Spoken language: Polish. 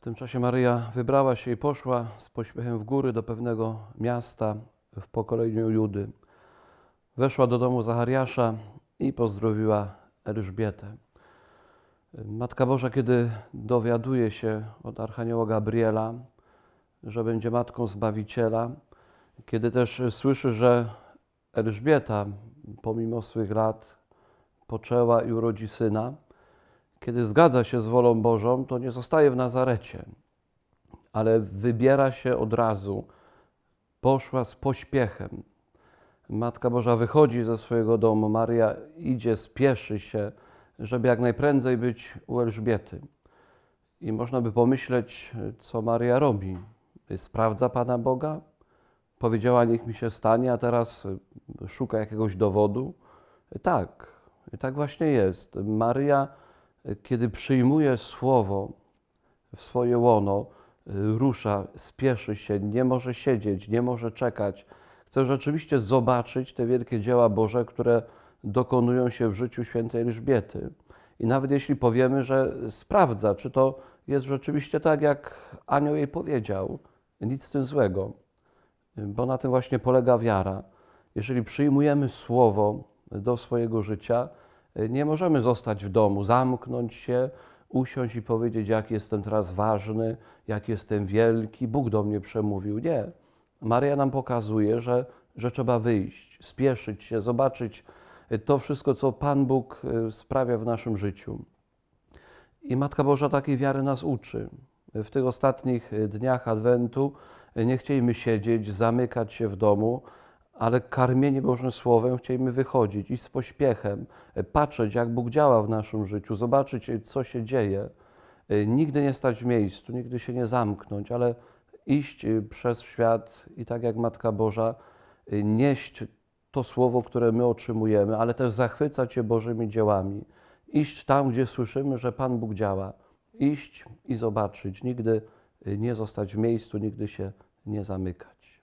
W tym czasie Maryja wybrała się i poszła z pośpiechem w góry do pewnego miasta w pokoleniu Judy. Weszła do domu Zachariasza i pozdrowiła Elżbietę. Matka Boża, kiedy dowiaduje się od Archanioła Gabriela, że będzie matką Zbawiciela, kiedy też słyszy, że Elżbieta pomimo swych lat poczęła i urodzi syna, kiedy zgadza się z wolą Bożą, to nie zostaje w Nazarecie, ale wybiera się od razu. Poszła z pośpiechem. Matka Boża wychodzi ze swojego domu, Maria idzie, spieszy się, żeby jak najprędzej być u Elżbiety. I można by pomyśleć, co Maria robi. Sprawdza Pana Boga, powiedziała, niech mi się stanie, a teraz szuka jakiegoś dowodu. Tak, tak właśnie jest. Maria kiedy przyjmuje słowo w swoje łono, y, rusza, spieszy się, nie może siedzieć, nie może czekać. Chce rzeczywiście zobaczyć te wielkie dzieła Boże, które dokonują się w życiu świętej Elżbiety. I nawet jeśli powiemy, że sprawdza, czy to jest rzeczywiście tak, jak anioł jej powiedział, nic z tym złego, bo na tym właśnie polega wiara. Jeżeli przyjmujemy słowo do swojego życia, E, nie możemy zostać w domu, zamknąć się, usiąść i powiedzieć, jak jestem teraz ważny, jak jestem wielki, Bóg do mnie przemówił. Nie. Maria nam pokazuje, że, że trzeba wyjść, spieszyć się, zobaczyć e, to wszystko, co Pan Bóg e, sprawia w naszym życiu. I Matka Boża takiej wiary nas uczy. W tych ostatnich dniach Adwentu nie chcieliśmy siedzieć, zamykać się w domu, ale karmieni Bożym Słowem chcielibyśmy wychodzić, iść z pośpiechem, e, patrzeć, jak Bóg działa w naszym życiu, zobaczyć, e, co się dzieje. E, nigdy nie stać w miejscu, nigdy się nie zamknąć, ale iść przez świat i tak jak Matka Boża, nieść to słowo, które my otrzymujemy, ale też zachwycać się Bożymi dziełami. Iść tam, gdzie słyszymy, że Pan Bóg działa. Iść i zobaczyć, nigdy nie zostać w miejscu, nigdy się nie zamykać.